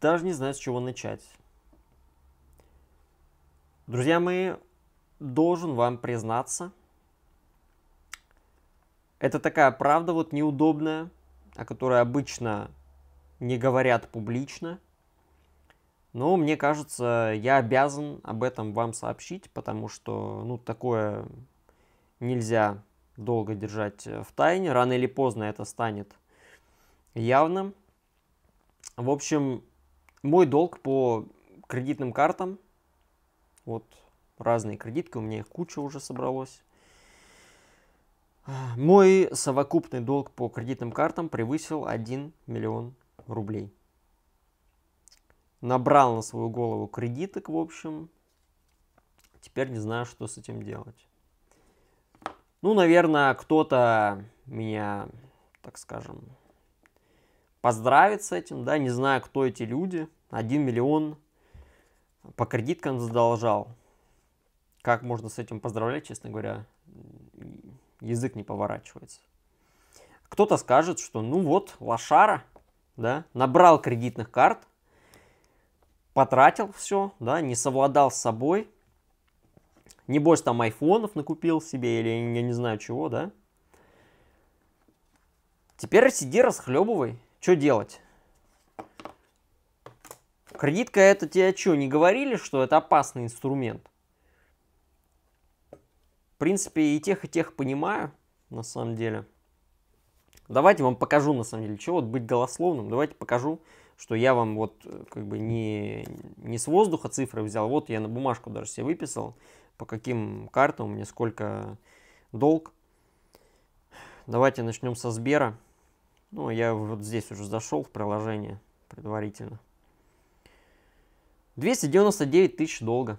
Даже не знаю, с чего начать. Друзья мои, должен вам признаться, это такая правда вот неудобная, о которой обычно не говорят публично. Но мне кажется, я обязан об этом вам сообщить, потому что ну, такое нельзя долго держать в тайне. Рано или поздно это станет явным. В общем, мой долг по кредитным картам, вот разные кредитки, у меня их куча уже собралось. Мой совокупный долг по кредитным картам превысил 1 миллион рублей. Набрал на свою голову кредиток, в общем. Теперь не знаю, что с этим делать. Ну, наверное, кто-то меня, так скажем, поздравить с этим, да, не знаю, кто эти люди, 1 миллион по кредиткам задолжал. Как можно с этим поздравлять, честно говоря, язык не поворачивается. Кто-то скажет, что ну вот, лошара, да, набрал кредитных карт, потратил все, да, не совладал с собой. Небось, там айфонов накупил себе или я не знаю чего, да. Теперь сиди, расхлебывай. Что делать? Кредитка это тебе что, не говорили, что это опасный инструмент? В принципе, и тех, и тех понимаю, на самом деле. Давайте вам покажу, на самом деле, что вот быть голословным. Давайте покажу, что я вам вот э, как бы не, не с воздуха цифры взял. Вот я на бумажку даже себе выписал, по каким картам у меня сколько долг. Давайте начнем со Сбера. Ну, я вот здесь уже зашел в приложение предварительно. 299 тысяч долга.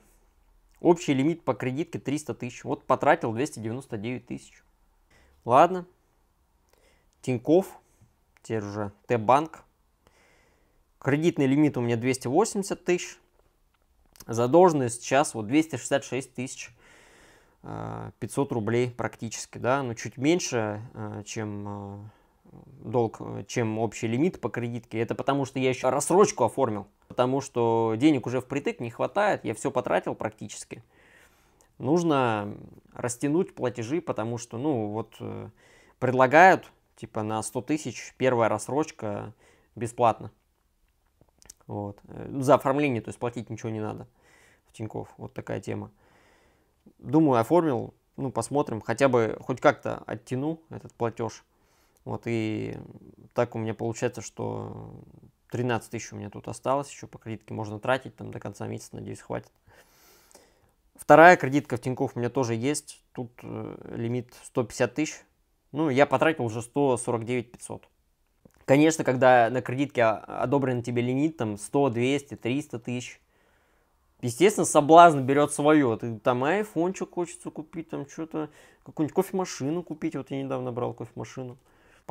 Общий лимит по кредитке 300 тысяч. Вот потратил 299 тысяч. Ладно. Тиньков. Теперь уже Т-банк. Кредитный лимит у меня 280 тысяч. Задолженность сейчас вот 266 тысяч. 500 э, рублей практически, да, но ну, чуть меньше, э, чем э, долг, э, чем общий лимит по кредитке, это потому что я еще рассрочку оформил, потому что денег уже впритык не хватает, я все потратил практически. Нужно растянуть платежи, потому что, ну, вот э, предлагают, типа, на 100 тысяч первая рассрочка бесплатно. Вот. Э, за оформление, то есть платить ничего не надо в тиньков Вот такая тема. Думаю, оформил, ну, посмотрим, хотя бы хоть как-то оттяну этот платеж. Вот и так у меня получается, что 13 тысяч у меня тут осталось, еще по кредитке можно тратить, там до конца месяца, надеюсь, хватит. Вторая кредитка в Тинькофф у меня тоже есть, тут э, лимит 150 тысяч, ну, я потратил уже 149 500. Конечно, когда на кредитке одобрен тебе лимит, там, 100, 200, 300 тысяч, естественно, соблазн берет свое. Ты там айфончик хочется купить, там, что-то, какую-нибудь кофемашину купить. Вот я недавно брал кофемашину.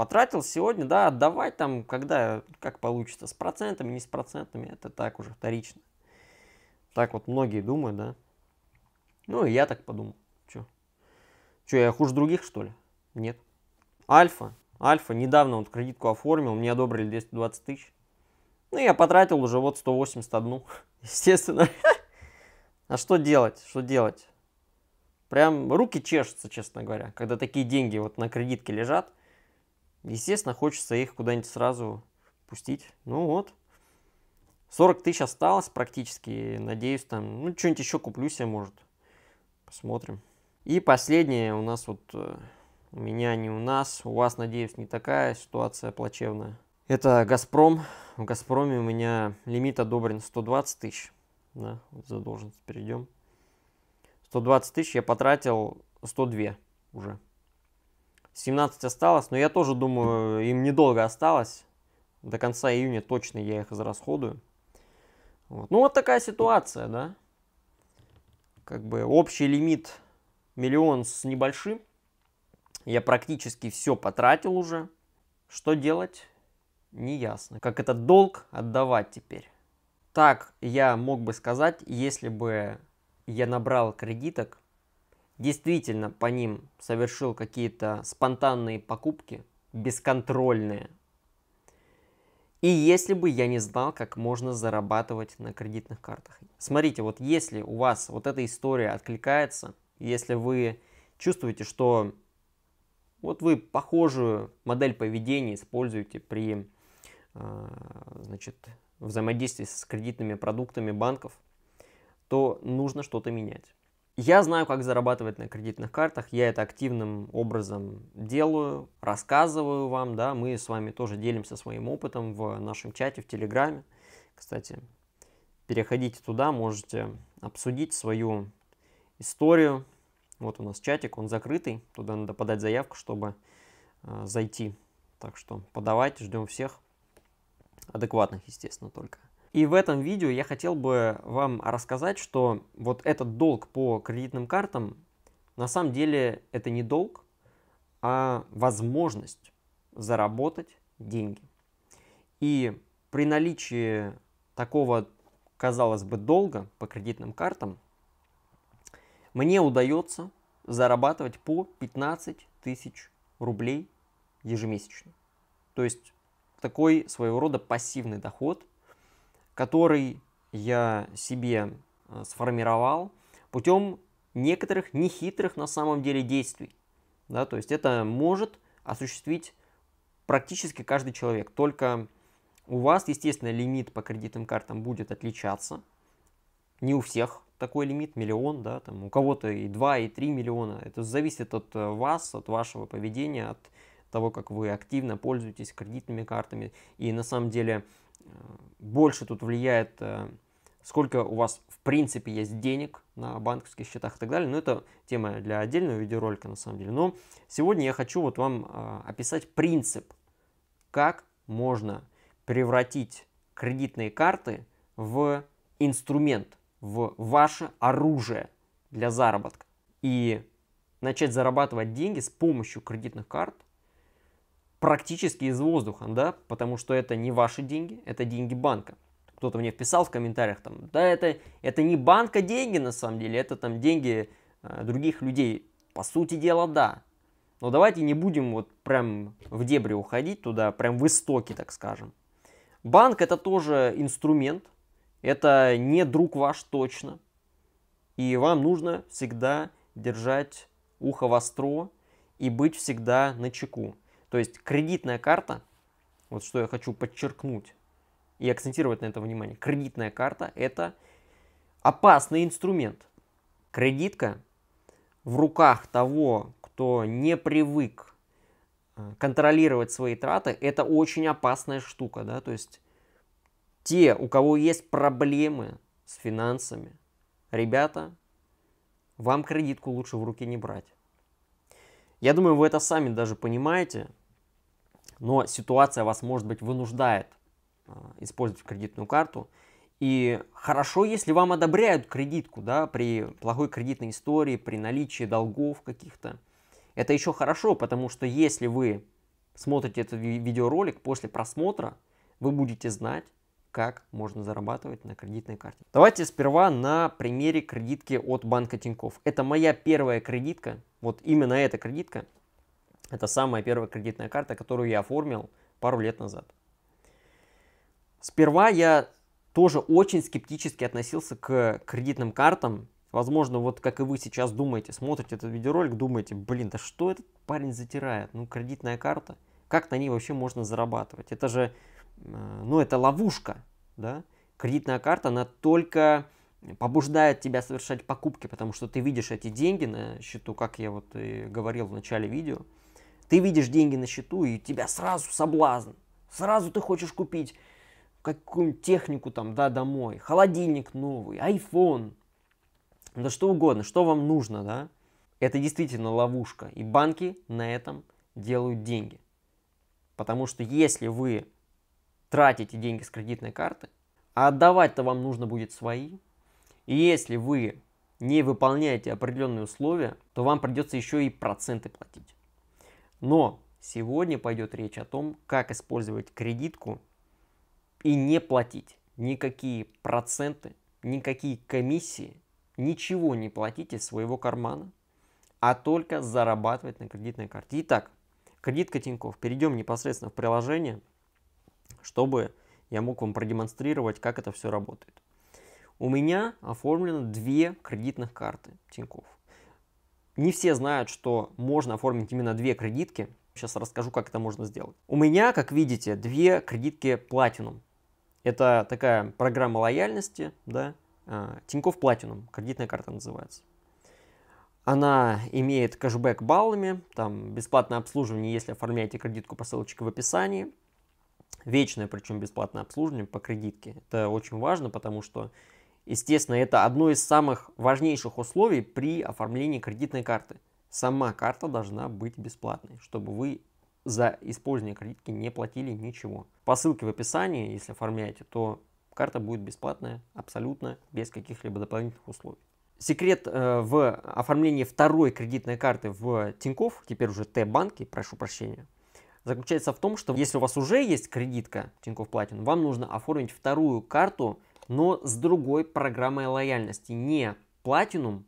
Потратил сегодня, да, отдавать там, когда, как получится, с процентами, не с процентами, это так уже вторично. Так вот многие думают, да. Ну и я так подумал. Че? Че, я хуже других, что ли? Нет. Альфа. Альфа. Недавно вот кредитку оформил, мне одобрили 220 тысяч. Ну, я потратил уже вот 181, естественно. А что делать? Что делать? Прям руки чешутся, честно говоря, когда такие деньги вот на кредитке лежат. Естественно, хочется их куда-нибудь сразу пустить. Ну вот. 40 тысяч осталось практически. Надеюсь, там, ну, что-нибудь еще куплю себе, может. Посмотрим. И последнее у нас вот... Э, у меня не у нас, у вас, надеюсь, не такая ситуация плачевная. Это «Газпром». В «Газпроме» у меня лимит одобрен 120 тысяч. Да, задолженность перейдем. 120 тысяч я потратил 102 уже. 17 осталось, но я тоже думаю, им недолго осталось. До конца июня точно я их израсходую. Вот. Ну, вот такая ситуация, да. Как бы общий лимит миллион с небольшим. Я практически все потратил уже. Что делать? Не ясно. Как этот долг отдавать теперь? Так я мог бы сказать, если бы я набрал кредиток действительно по ним совершил какие-то спонтанные покупки, бесконтрольные. И если бы я не знал, как можно зарабатывать на кредитных картах. Смотрите, вот если у вас вот эта история откликается, если вы чувствуете, что вот вы похожую модель поведения используете при э, значит, взаимодействии с кредитными продуктами банков, то нужно что-то менять. Я знаю, как зарабатывать на кредитных картах, я это активным образом делаю, рассказываю вам, да, мы с вами тоже делимся своим опытом в нашем чате, в Телеграме. Кстати, переходите туда, можете обсудить свою историю. Вот у нас чатик, он закрытый, туда надо подать заявку, чтобы э, зайти. Так что подавайте, ждем всех адекватных, естественно, только. И в этом видео я хотел бы вам рассказать, что вот этот долг по кредитным картам, на самом деле это не долг, а возможность заработать деньги. И при наличии такого, казалось бы, долга по кредитным картам, мне удается зарабатывать по 15 тысяч рублей ежемесячно. То есть такой своего рода пассивный доход – который я себе э, сформировал путем некоторых нехитрых на самом деле действий. Да, то есть это может осуществить практически каждый человек. Только у вас, естественно, лимит по кредитным картам будет отличаться. Не у всех такой лимит, миллион, да, там у кого-то и 2, и 3 миллиона. Это зависит от э, вас, от вашего поведения, от того, как вы активно пользуетесь кредитными картами. И на самом деле больше тут влияет, э, сколько у вас в принципе есть денег на банковских счетах и так далее. Но это тема для отдельного видеоролика на самом деле. Но сегодня я хочу вот вам э, описать принцип, как можно превратить кредитные карты в инструмент, в ваше оружие для заработка. И начать зарабатывать деньги с помощью кредитных карт – практически из воздуха, да, потому что это не ваши деньги, это деньги банка. Кто-то мне вписал в комментариях там, да, это, это не банка деньги на самом деле, это там деньги э, других людей. По сути дела, да. Но давайте не будем вот прям в дебри уходить туда, прям в истоки, так скажем. Банк это тоже инструмент, это не друг ваш точно. И вам нужно всегда держать ухо востро и быть всегда на чеку. То есть кредитная карта, вот что я хочу подчеркнуть и акцентировать на это внимание, кредитная карта – это опасный инструмент. Кредитка в руках того, кто не привык э, контролировать свои траты, это очень опасная штука, да, то есть те, у кого есть проблемы с финансами, ребята, вам кредитку лучше в руки не брать. Я думаю, вы это сами даже понимаете, но ситуация вас, может быть, вынуждает а, использовать кредитную карту. И хорошо, если вам одобряют кредитку, да, при плохой кредитной истории, при наличии долгов каких-то. Это еще хорошо, потому что если вы смотрите этот видеоролик после просмотра, вы будете знать, как можно зарабатывать на кредитной карте. Давайте сперва на примере кредитки от банка Тинькофф. Это моя первая кредитка, вот именно эта кредитка. Это самая первая кредитная карта, которую я оформил пару лет назад. Сперва я тоже очень скептически относился к кредитным картам. Возможно, вот как и вы сейчас думаете, смотрите этот видеоролик, думаете, блин, да что этот парень затирает? Ну, кредитная карта. Как на ней вообще можно зарабатывать? Это же, э, ну, это ловушка, да? Кредитная карта, она только побуждает тебя совершать покупки, потому что ты видишь эти деньги на счету, как я вот и говорил в начале видео – ты видишь деньги на счету, и у тебя сразу соблазн. Сразу ты хочешь купить какую-нибудь технику там, да, домой, холодильник новый, iPhone, да что угодно, что вам нужно, да. Это действительно ловушка, и банки на этом делают деньги. Потому что если вы тратите деньги с кредитной карты, а отдавать-то вам нужно будет свои, и если вы не выполняете определенные условия, то вам придется еще и проценты платить. Но сегодня пойдет речь о том, как использовать кредитку и не платить никакие проценты, никакие комиссии, ничего не платить из своего кармана, а только зарабатывать на кредитной карте. Итак, кредитка Тинькофф. Перейдем непосредственно в приложение, чтобы я мог вам продемонстрировать, как это все работает. У меня оформлено две кредитных карты Тинькофф. Не все знают, что можно оформить именно две кредитки. Сейчас расскажу, как это можно сделать. У меня, как видите, две кредитки Platinum. Это такая программа лояльности, да, а, Тинькофф Platinum, кредитная карта называется. Она имеет кэшбэк баллами, там бесплатное обслуживание, если оформляете кредитку по ссылочке в описании. Вечное, причем бесплатное обслуживание по кредитке. Это очень важно, потому что Естественно, это одно из самых важнейших условий при оформлении кредитной карты. Сама карта должна быть бесплатной, чтобы вы за использование кредитки не платили ничего. По ссылке в описании, если оформляете, то карта будет бесплатная, абсолютно без каких-либо дополнительных условий. Секрет э, в оформлении второй кредитной карты в Тиньков теперь уже Т-банке, прошу прощения, заключается в том, что если у вас уже есть кредитка Тиньков Платин, вам нужно оформить вторую карту но с другой программой лояльности. Не Platinum,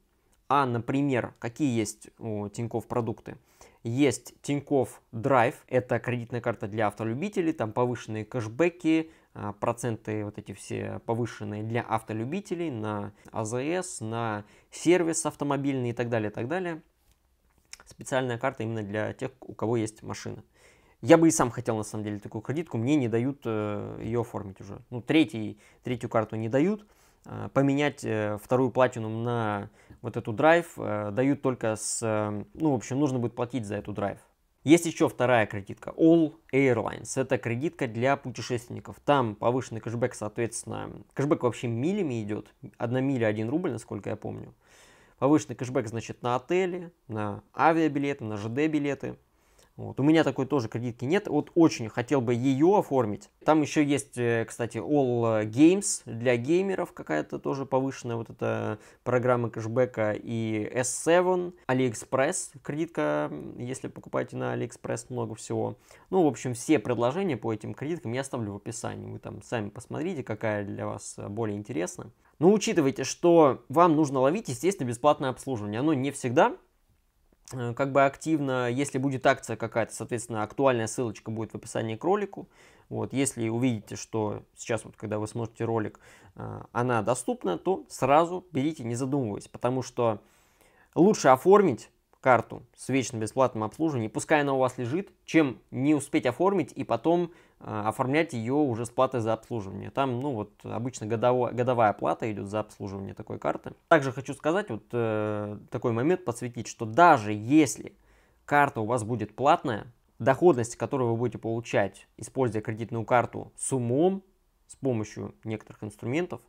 а, например, какие есть у Тинькофф продукты? Есть Тинькофф Drive, это кредитная карта для автолюбителей, там повышенные кэшбэки, а, проценты вот эти все повышенные для автолюбителей на АЗС, на сервис автомобильный и так далее, и так далее. Специальная карта именно для тех, у кого есть машина. Я бы и сам хотел, на самом деле, такую кредитку. Мне не дают э, ее оформить уже. Ну, третий, третью карту не дают. Э, поменять э, вторую платину на вот эту драйв дают только с... ну, в общем, нужно будет платить за эту драйв. Есть еще вторая кредитка, All Airlines. Это кредитка для путешественников. Там повышенный кэшбэк, соответственно, кэшбэк вообще милями идет. Одна миля один рубль, насколько я помню. Повышенный кэшбэк, значит, на отели, на авиабилеты, на ЖД-билеты. Вот. У меня такой тоже кредитки нет. Вот очень хотел бы ее оформить. Там еще есть, э, кстати, All Games для геймеров какая-то тоже повышенная вот эта программа кэшбэка и S7, AliExpress кредитка, если покупаете на AliExpress много всего. Ну, в общем, все предложения по этим кредиткам я оставлю в описании. Вы там сами посмотрите, какая для вас более интересна. Но учитывайте, что вам нужно ловить, естественно, бесплатное обслуживание. Оно не всегда Э, как бы активно, если будет акция какая-то, соответственно, актуальная ссылочка будет в описании к ролику. Вот, если увидите, что сейчас, вот, когда вы смотрите ролик, э, она доступна, то сразу берите, не задумываясь, потому что лучше оформить карту с вечным бесплатным обслуживанием, пускай она у вас лежит, чем не успеть оформить и потом а, оформлять ее уже с платой за обслуживание. Там, ну вот, обычно годово, годовая плата идет за обслуживание такой карты. Также хочу сказать, вот э, такой момент подсветить, что даже если карта у вас будет платная, доходность, которую вы будете получать, используя кредитную карту с умом, с помощью некоторых инструментов,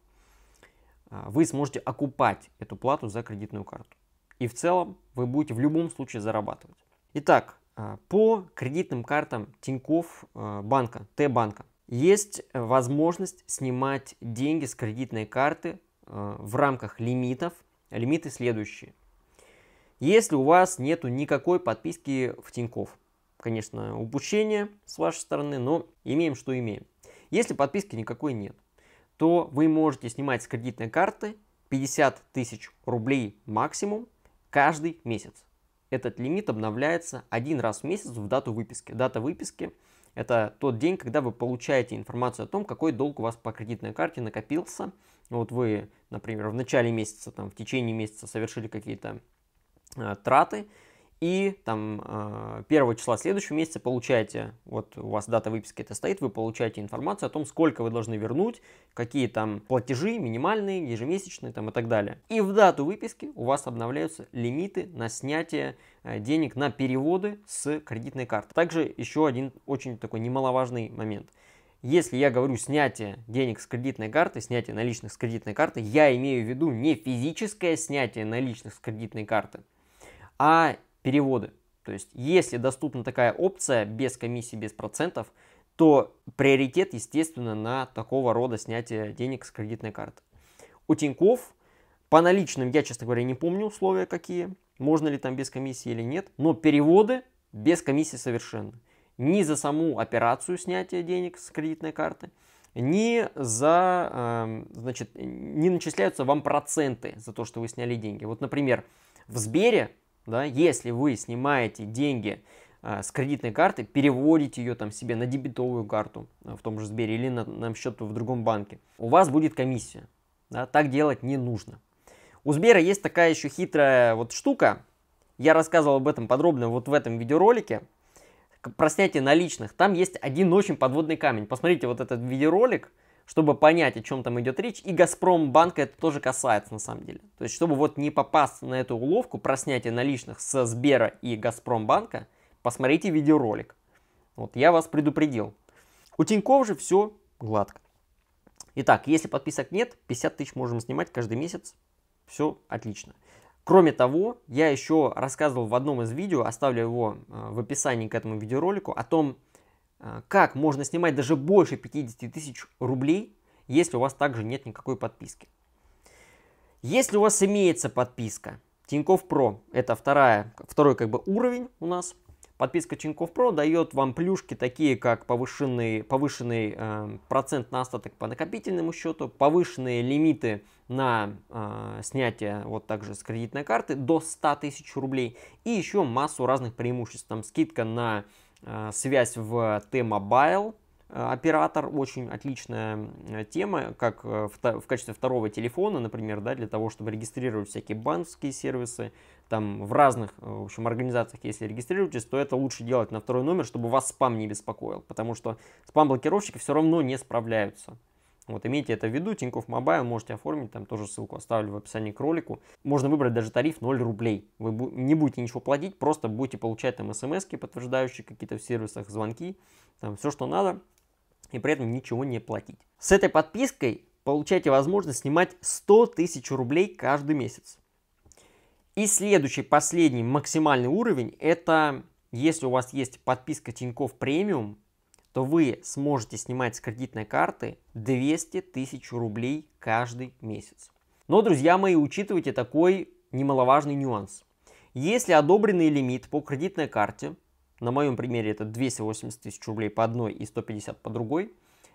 а, вы сможете окупать эту плату за кредитную карту. И в целом вы будете в любом случае зарабатывать. Итак, а, по кредитным картам Тиньков а, банка, Т-банка. Есть возможность снимать деньги с кредитной карты а, в рамках лимитов. Лимиты следующие. Если у вас нету никакой подписки в Тиньков, конечно, упущение с вашей стороны, но имеем, что имеем. Если подписки никакой нет, то вы можете снимать с кредитной карты 50 тысяч рублей максимум каждый месяц. Этот лимит обновляется один раз в месяц в дату выписки. Дата выписки – это тот день, когда вы получаете информацию о том, какой долг у вас по кредитной карте накопился. Вот вы, например, в начале месяца, там, в течение месяца совершили какие-то э, траты, и там 1 а, числа следующего месяца получаете, вот у вас дата выписки это стоит, вы получаете информацию о том, сколько вы должны вернуть, какие там платежи минимальные, ежемесячные там и так далее. И в дату выписки у вас обновляются лимиты на снятие э, денег на переводы с кредитной карты. Также еще один очень такой немаловажный момент. Если я говорю снятие денег с кредитной карты, снятие наличных с кредитной карты, я имею в виду не физическое снятие наличных с кредитной карты, а переводы. То есть, если доступна такая опция без комиссии, без процентов, то приоритет, естественно, на такого рода снятие денег с кредитной карты. У Тиньков по наличным, я, честно говоря, не помню условия какие, можно ли там без комиссии или нет, но переводы без комиссии совершенно. Ни за саму операцию снятия денег с кредитной карты, ни за, эм, значит, не начисляются вам проценты за то, что вы сняли деньги. Вот, например, в Сбере да? Если вы снимаете деньги а, с кредитной карты, переводите ее там себе на дебетовую карту а, в том же Сбере или на, на счет в другом банке, у вас будет комиссия. Да? Так делать не нужно. У Сбера есть такая еще хитрая вот штука. Я рассказывал об этом подробно вот в этом видеоролике про снятие наличных. Там есть один очень подводный камень. Посмотрите вот этот видеоролик – чтобы понять, о чем там идет речь. И Газпромбанка это тоже касается на самом деле. То есть, чтобы вот не попасть на эту уловку про снятие наличных со Сбера и Газпромбанка, посмотрите видеоролик. Вот я вас предупредил. У Тиньков же все гладко. Итак, если подписок нет, 50 тысяч можем снимать каждый месяц. Все отлично. Кроме того, я еще рассказывал в одном из видео, оставлю его э, в описании к этому видеоролику, о том, а, как можно снимать даже больше 50 тысяч рублей, если у вас также нет никакой подписки. Если у вас имеется подписка Тинькофф Про, это вторая, второй как бы уровень у нас, подписка Тинькофф Про дает вам плюшки такие, как повышенный, повышенный э, процент на остаток по накопительному счету, повышенные лимиты на э, снятие вот также с кредитной карты до 100 тысяч рублей и еще массу разных преимуществ, там скидка на Э, связь в T-Mobile, э, оператор, очень отличная тема, как э, в, в качестве второго телефона, например, да, для того, чтобы регистрировать всякие банковские сервисы, там в разных, в общем, организациях, если регистрируетесь, то это лучше делать на второй номер, чтобы вас спам не беспокоил, потому что спам-блокировщики все равно не справляются. Вот, имейте это в виду, Тинькофф Мобайл можете оформить, там тоже ссылку оставлю в описании к ролику. Можно выбрать даже тариф 0 рублей. Вы не будете ничего платить, просто будете получать там смс подтверждающие какие-то в сервисах, звонки, там все, что надо, и при этом ничего не платить. С этой подпиской получаете возможность снимать 100 тысяч рублей каждый месяц. И следующий, последний, максимальный уровень, это если у вас есть подписка Тинькофф Премиум, то вы сможете снимать с кредитной карты 200 тысяч рублей каждый месяц. Но, друзья мои, учитывайте такой немаловажный нюанс. Если одобренный лимит по кредитной карте, на моем примере это 280 тысяч рублей по одной и 150 по другой,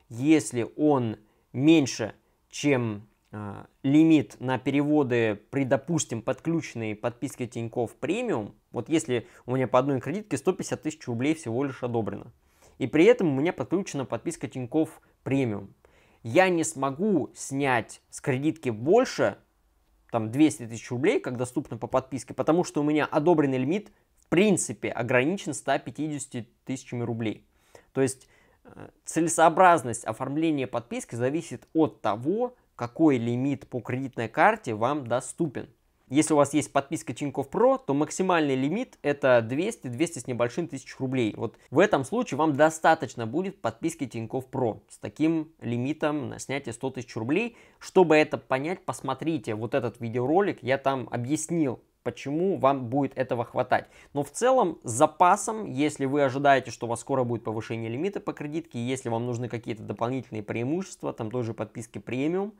если он меньше, чем э, лимит на переводы при, допустим, подключенной подписке Тинькофф премиум, вот если у меня по одной кредитке 150 тысяч рублей всего лишь одобрено – и при этом у меня подключена подписка Тинькофф премиум. Я не смогу снять с кредитки больше, там 200 тысяч рублей, как доступно по подписке, потому что у меня одобренный лимит в принципе ограничен 150 тысячами рублей. То есть э, целесообразность оформления подписки зависит от того, какой лимит по кредитной карте вам доступен. Если у вас есть подписка Тинькофф Про, то максимальный лимит это 200, 200 с небольшим тысяч рублей. Вот в этом случае вам достаточно будет подписки Тинькофф Про с таким лимитом на снятие 100 тысяч рублей. Чтобы это понять, посмотрите вот этот видеоролик, я там объяснил, почему вам будет этого хватать. Но в целом с запасом, если вы ожидаете, что у вас скоро будет повышение лимита по кредитке, если вам нужны какие-то дополнительные преимущества, там тоже подписки премиум,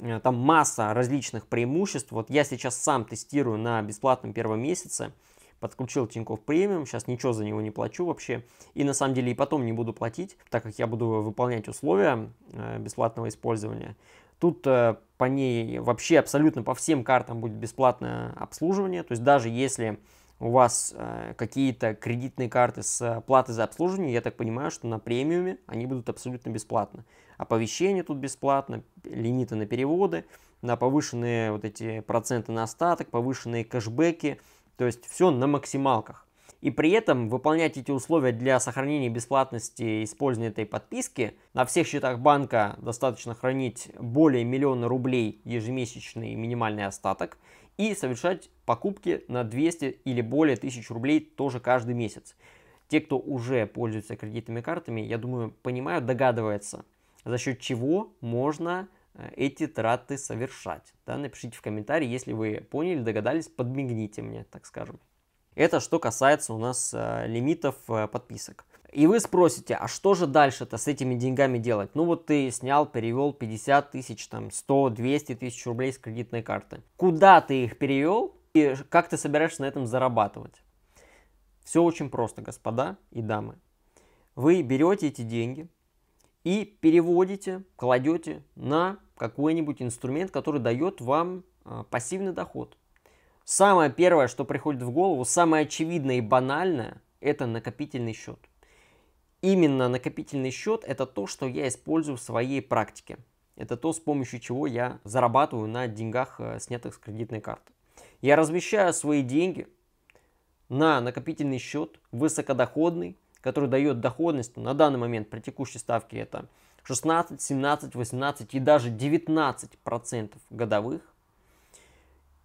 Э, там масса различных преимуществ. Вот я сейчас сам тестирую на бесплатном первом месяце. Подключил Тинькофф премиум, сейчас ничего за него не плачу вообще. И на самом деле и потом не буду платить, так как я буду выполнять условия э, бесплатного использования. Тут э, по ней вообще абсолютно по всем картам будет бесплатное обслуживание. То есть даже если у вас э, какие-то кредитные карты с платы за обслуживание, я так понимаю, что на премиуме они будут абсолютно бесплатно. Оповещение тут бесплатно, лимиты на переводы, на повышенные вот эти проценты на остаток, повышенные кэшбэки, то есть все на максималках. И при этом выполнять эти условия для сохранения бесплатности использования этой подписки. На всех счетах банка достаточно хранить более миллиона рублей ежемесячный минимальный остаток и совершать покупки на 200 или более тысяч рублей тоже каждый месяц. Те, кто уже пользуется кредитными картами, я думаю, понимают, догадываются, за счет чего можно э, эти траты совершать. Да, напишите в комментарии, если вы поняли, догадались, подмигните мне, так скажем. Это что касается у нас э, лимитов э, подписок. И вы спросите, а что же дальше-то с этими деньгами делать? Ну вот ты снял, перевел 50 тысяч, там 100, 200 тысяч рублей с кредитной карты. Куда ты их перевел и как ты собираешься на этом зарабатывать? Все очень просто, господа и дамы. Вы берете эти деньги и переводите, кладете на какой-нибудь инструмент, который дает вам а, пассивный доход. Самое первое, что приходит в голову, самое очевидное и банальное, это накопительный счет именно накопительный счет – это то, что я использую в своей практике. Это то, с помощью чего я зарабатываю на деньгах, э, снятых с кредитной карты. Я размещаю свои деньги на накопительный счет, высокодоходный, который дает доходность ну, на данный момент при текущей ставке это 16, 17, 18 и даже 19 процентов годовых.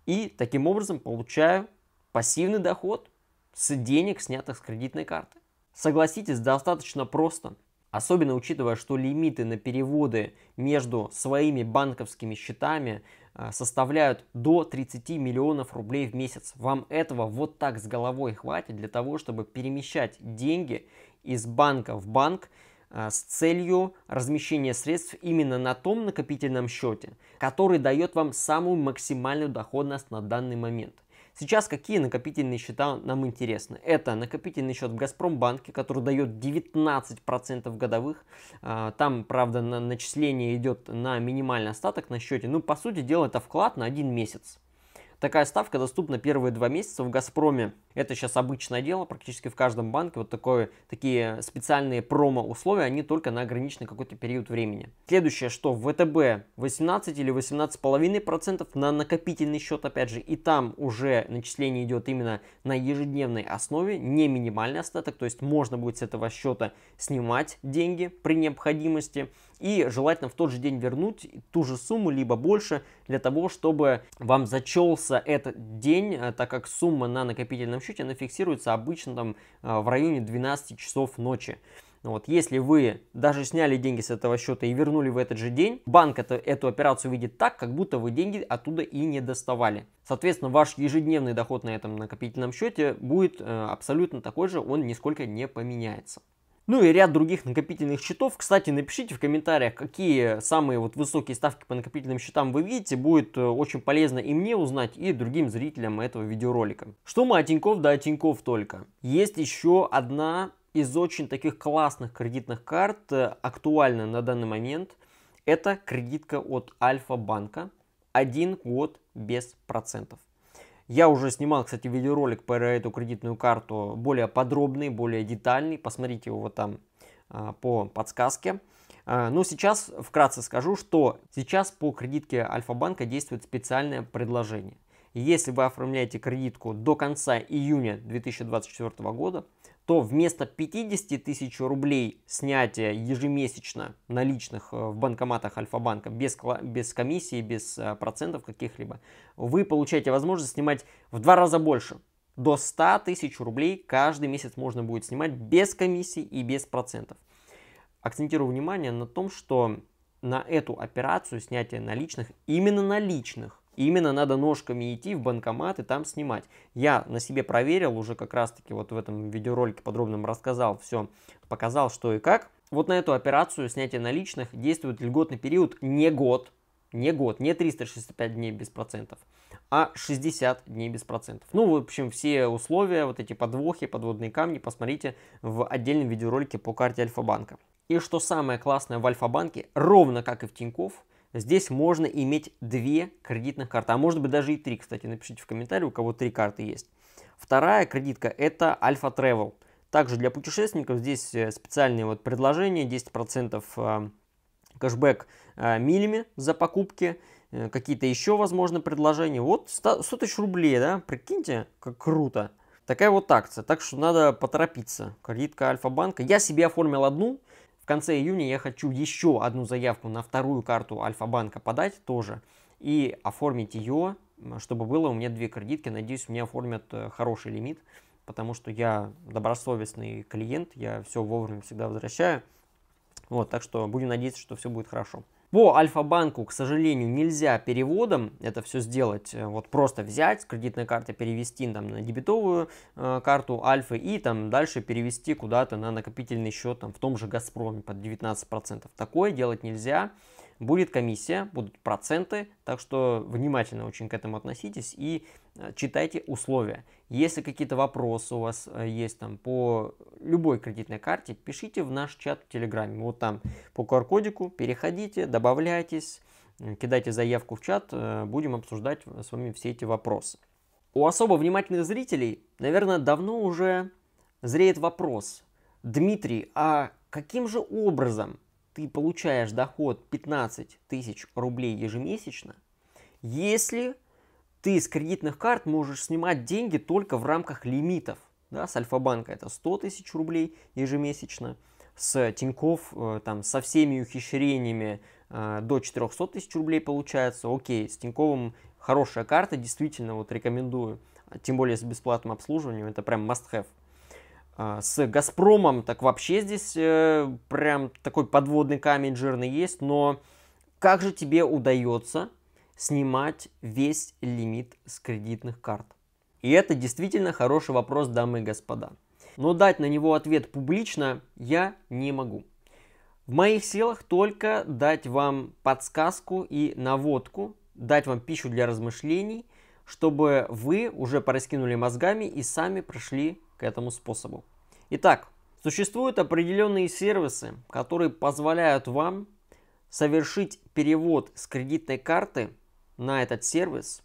И таким образом получаю пассивный доход с денег, снятых с кредитной карты. Согласитесь, достаточно просто. Особенно учитывая, что лимиты на переводы между своими банковскими счетами э, составляют до 30 миллионов рублей в месяц. Вам этого вот так с головой хватит для того, чтобы перемещать деньги из банка в банк э, с целью размещения средств именно на том накопительном счете, который дает вам самую максимальную доходность на данный момент – Сейчас какие накопительные счета нам интересны? Это накопительный счет в Газпромбанке, который дает 19% годовых. А, там, правда, на начисление идет на минимальный остаток на счете. Ну, по сути дела, это вклад на один месяц. Такая ставка доступна первые два месяца в «Газпроме». Это сейчас обычное дело, практически в каждом банке вот такое, такие специальные промо-условия, они только на ограниченный какой-то период времени. Следующее, что в ВТБ 18 или 18,5% на накопительный счет, опять же, и там уже начисление идет именно на ежедневной основе, не минимальный остаток, то есть можно будет с этого счета снимать деньги при необходимости и желательно в тот же день вернуть ту же сумму, либо больше, для того, чтобы вам зачелся этот день, э, так как сумма на накопительном счете, она фиксируется обычно там э, в районе 12 часов ночи. Вот, если вы даже сняли деньги с этого счета и вернули в этот же день, банк это, эту операцию видит так, как будто вы деньги оттуда и не доставали. Соответственно, ваш ежедневный доход на этом накопительном счете будет э, абсолютно такой же, он нисколько не поменяется. Ну и ряд других накопительных счетов. Кстати, напишите в комментариях, какие самые вот высокие ставки по накопительным счетам вы видите. Будет э, очень полезно и мне узнать, и другим зрителям этого видеоролика. Что мы от Тинькофф, да, от Тинькофф только. Есть еще одна из очень таких классных кредитных карт, э, актуальна на данный момент. Это кредитка от Альфа-банка. Один год без процентов. Я уже снимал, кстати, видеоролик про эту кредитную карту более подробный, более детальный. Посмотрите его вот там а, по подсказке. А, Но ну, сейчас вкратце скажу, что сейчас по кредитке Альфа-банка действует специальное предложение. Если вы оформляете кредитку до конца июня 2024 года, то вместо 50 тысяч рублей снятия ежемесячно наличных э, в банкоматах Альфа-банка без, без комиссии, без э, процентов каких-либо, вы получаете возможность снимать в два раза больше. До 100 тысяч рублей каждый месяц можно будет снимать без комиссии и без процентов. Акцентирую внимание на том, что на эту операцию снятия наличных, именно наличных, именно надо ножками идти в банкомат и там снимать. Я на себе проверил, уже как раз-таки вот в этом видеоролике подробно рассказал все, показал что и как. Вот на эту операцию снятия наличных действует льготный период не год, не год, не 365 дней без процентов, а 60 дней без процентов. Ну, в общем, все условия, вот эти подвохи, подводные камни, посмотрите в отдельном видеоролике по карте Альфа-банка. И что самое классное в Альфа-банке, ровно как и в Тинькофф, Здесь можно иметь две кредитных карты, а может быть даже и три, кстати, напишите в комментарии, у кого три карты есть. Вторая кредитка это Alpha Travel. Также для путешественников здесь э, специальные вот предложения, 10% э, кэшбэк э, милями за покупки, какие-то еще, возможные предложения. Вот 100 тысяч рублей, да, прикиньте, как круто. Такая вот акция, так что надо поторопиться. Кредитка Альфа-банка. Я себе оформил одну, в конце июня я хочу еще одну заявку на вторую карту Альфа-банка подать тоже и оформить ее, чтобы было у меня две кредитки. Надеюсь, мне оформят э, хороший лимит, потому что я добросовестный клиент, я все вовремя всегда возвращаю. Вот, так что будем надеяться, что все будет хорошо. По Альфа-банку, к сожалению, нельзя переводом это все сделать, э, вот просто взять с кредитной карты, перевести там, на дебетовую э, карту Альфа и там дальше перевести куда-то на накопительный счет там, в том же Газпроме под 19%. Такое делать нельзя. Будет комиссия, будут проценты, так что внимательно очень к этому относитесь и э, читайте условия. Если какие-то вопросы у вас э, есть там по любой кредитной карте, пишите в наш чат в Телеграме. Вот там по QR-кодику переходите, добавляйтесь, э, кидайте заявку в чат, э, будем обсуждать с вами все эти вопросы. У особо внимательных зрителей, наверное, давно уже зреет вопрос. Дмитрий, а каким же образом ты получаешь доход 15 тысяч рублей ежемесячно, если ты с кредитных карт можешь снимать деньги только в рамках лимитов. Да, с Альфа-банка это 100 тысяч рублей ежемесячно, с Тиньков э, там, со всеми ухищрениями э, до 400 тысяч рублей получается. Окей, с Тиньковым хорошая карта, действительно вот рекомендую. А тем более с бесплатным обслуживанием, это прям must-have. А, с Газпромом так вообще здесь э, прям такой подводный камень жирный есть, но как же тебе удается снимать весь лимит с кредитных карт? И это действительно хороший вопрос, дамы и господа. Но дать на него ответ публично я не могу. В моих силах только дать вам подсказку и наводку, дать вам пищу для размышлений, чтобы вы уже пораскинули мозгами и сами пришли к этому способу. Итак, существуют определенные сервисы, которые позволяют вам совершить перевод с кредитной карты на этот сервис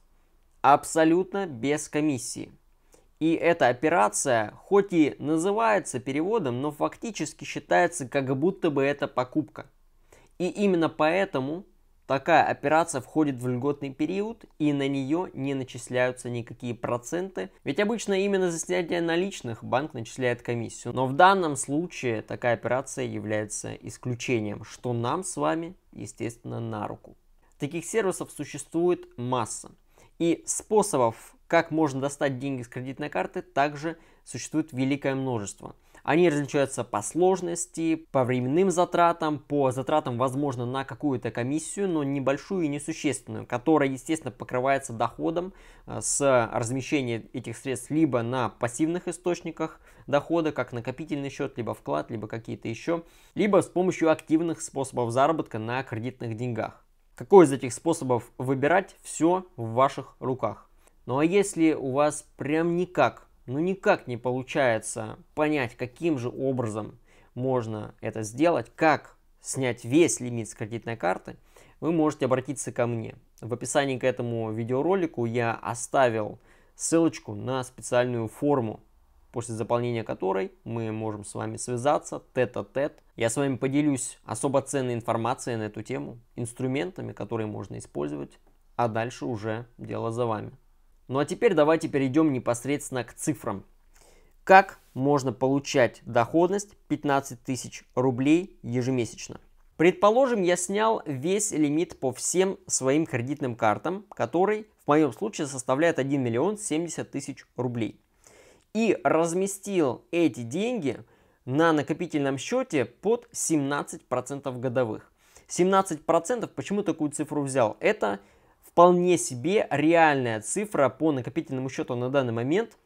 абсолютно без комиссии. И эта операция, хоть и называется переводом, но фактически считается как будто бы это покупка. И именно поэтому такая операция входит в льготный период и на нее не начисляются никакие проценты. Ведь обычно именно за снятие наличных банк начисляет комиссию. Но в данном случае такая операция является исключением, что нам с вами, естественно, на руку. Таких сервисов существует масса. И способов, как можно достать деньги с кредитной карты, также существует великое множество. Они различаются по сложности, по временным затратам, по затратам, возможно, на какую-то комиссию, но небольшую и несущественную, которая, естественно, покрывается доходом э, с размещения этих средств либо на пассивных источниках дохода, как накопительный счет, либо вклад, либо какие-то еще, либо с помощью активных способов заработка на кредитных деньгах. Какой из этих способов выбирать, все в ваших руках. Ну а если у вас прям никак, ну никак не получается понять, каким же образом можно это сделать, как снять весь лимит с кредитной карты, вы можете обратиться ко мне. В описании к этому видеоролику я оставил ссылочку на специальную форму, после заполнения которой мы можем с вами связаться тет-а-тет. Я с вами поделюсь особо ценной информацией на эту тему, инструментами, которые можно использовать, а дальше уже дело за вами. Ну а теперь давайте перейдем непосредственно к цифрам. Как можно получать доходность 15 тысяч рублей ежемесячно? Предположим, я снял весь лимит по всем своим кредитным картам, который в моем случае составляет 1 миллион 70 тысяч рублей и разместил эти деньги на накопительном счете под 17% годовых. 17%, почему такую цифру взял? Это вполне себе реальная цифра по накопительному счету на данный момент,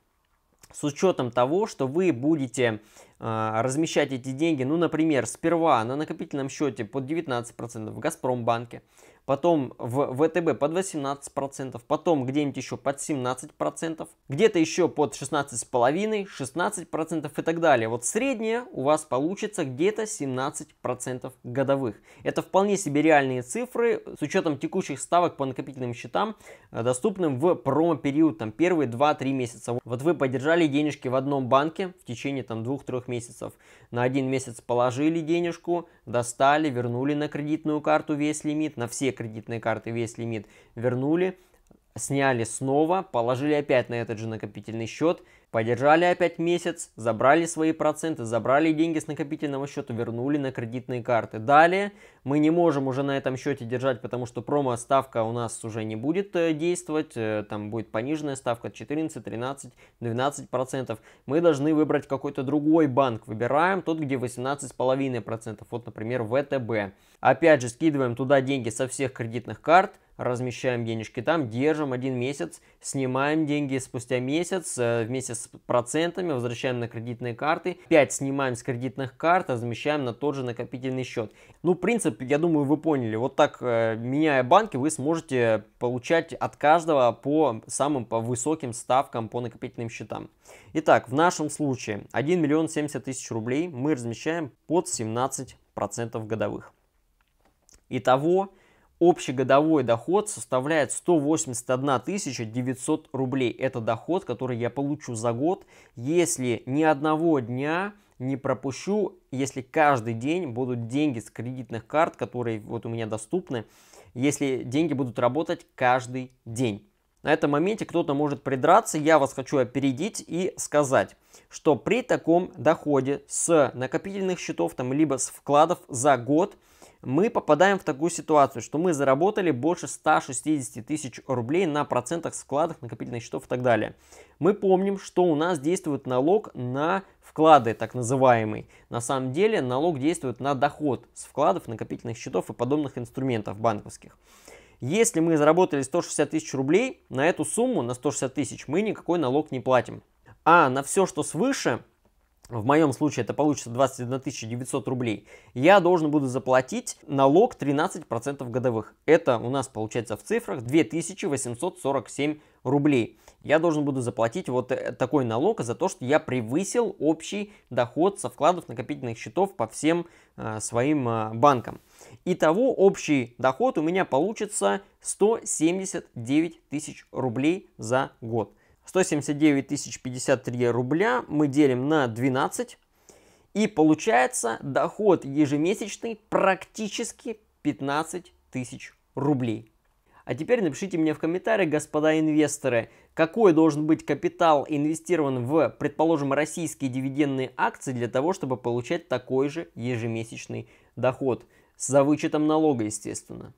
с учетом того, что вы будете э, размещать эти деньги, ну, например, сперва на накопительном счете под 19% в Газпромбанке, потом в ВТБ под 18%, потом где-нибудь еще под 17%, где-то еще под 16,5%, 16% и так далее. Вот среднее у вас получится где-то 17% годовых. Это вполне себе реальные цифры с учетом текущих ставок по накопительным счетам, э, доступным в промо-период, там первые 2-3 месяца. Вот вы поддержали денежки в одном банке в течение там 2-3 месяцев. На один месяц положили денежку, достали, вернули на кредитную карту весь лимит, на все кредитные карты весь лимит вернули, сняли снова, положили опять на этот же накопительный счет, подержали опять месяц, забрали свои проценты, забрали деньги с накопительного счета, вернули на кредитные карты. Далее мы не можем уже на этом счете держать, потому что промо-ставка у нас уже не будет э, действовать, э, там будет пониженная ставка 14, 13, 12 процентов. Мы должны выбрать какой-то другой банк, выбираем тот, где 18,5 процентов, вот, например, ВТБ. Опять же, скидываем туда деньги со всех кредитных карт, размещаем денежки там, держим один месяц, снимаем деньги спустя месяц э, вместе с процентами, возвращаем на кредитные карты, 5 снимаем с кредитных карт, размещаем на тот же накопительный счет. Ну, принцип, я думаю, вы поняли. Вот так, э, меняя банки, вы сможете получать от каждого по самым по высоким ставкам по накопительным счетам. Итак, в нашем случае 1 миллион 70 тысяч рублей мы размещаем под 17% годовых. Итого годовой доход составляет 181 900 рублей. Это доход, который я получу за год, если ни одного дня не пропущу, если каждый день будут деньги с кредитных карт, которые вот у меня доступны, если деньги будут работать каждый день. На этом моменте кто-то может придраться, я вас хочу опередить и сказать, что при таком доходе с накопительных счетов там, либо с вкладов за год – мы попадаем в такую ситуацию, что мы заработали больше 160 тысяч рублей на процентах вкладах, накопительных счетов и так далее. Мы помним, что у нас действует налог на вклады, так называемый. На самом деле налог действует на доход с вкладов, накопительных счетов и подобных инструментов банковских. Если мы заработали 160 тысяч рублей, на эту сумму, на 160 тысяч, мы никакой налог не платим. А на все, что свыше, в моем случае это получится 21 900 рублей, я должен буду заплатить налог 13% годовых. Это у нас получается в цифрах 2847 рублей. Я должен буду заплатить вот э, такой налог за то, что я превысил общий доход со вкладов накопительных счетов по всем э, своим э, банкам. Итого общий доход у меня получится 179 тысяч рублей за год. 179 053 рубля мы делим на 12. И получается доход ежемесячный практически 15 тысяч рублей. А теперь напишите мне в комментариях, господа инвесторы, какой должен быть капитал инвестирован в, предположим, российские дивидендные акции для того, чтобы получать такой же ежемесячный доход. За вычетом налога, естественно.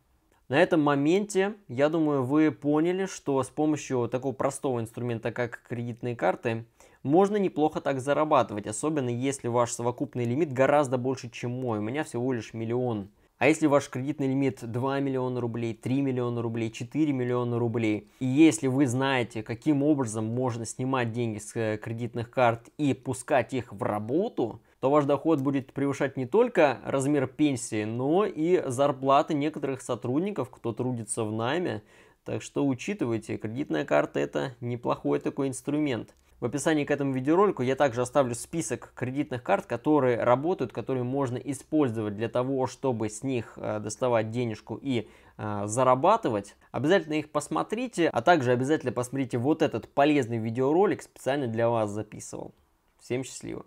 На этом моменте, я думаю, вы поняли, что с помощью такого простого инструмента, как кредитные карты, можно неплохо так зарабатывать, особенно если ваш совокупный лимит гораздо больше, чем мой. У меня всего лишь миллион. А если ваш кредитный лимит 2 миллиона рублей, 3 миллиона рублей, 4 миллиона рублей, и если вы знаете, каким образом можно снимать деньги с э, кредитных карт и пускать их в работу – то ваш доход будет превышать не только размер пенсии, но и зарплаты некоторых сотрудников, кто трудится в найме. Так что учитывайте, кредитная карта это неплохой такой инструмент. В описании к этому видеоролику я также оставлю список кредитных карт, которые работают, которые можно использовать для того, чтобы с них э, доставать денежку и э, зарабатывать. Обязательно их посмотрите, а также обязательно посмотрите вот этот полезный видеоролик, специально для вас записывал. Всем счастливо!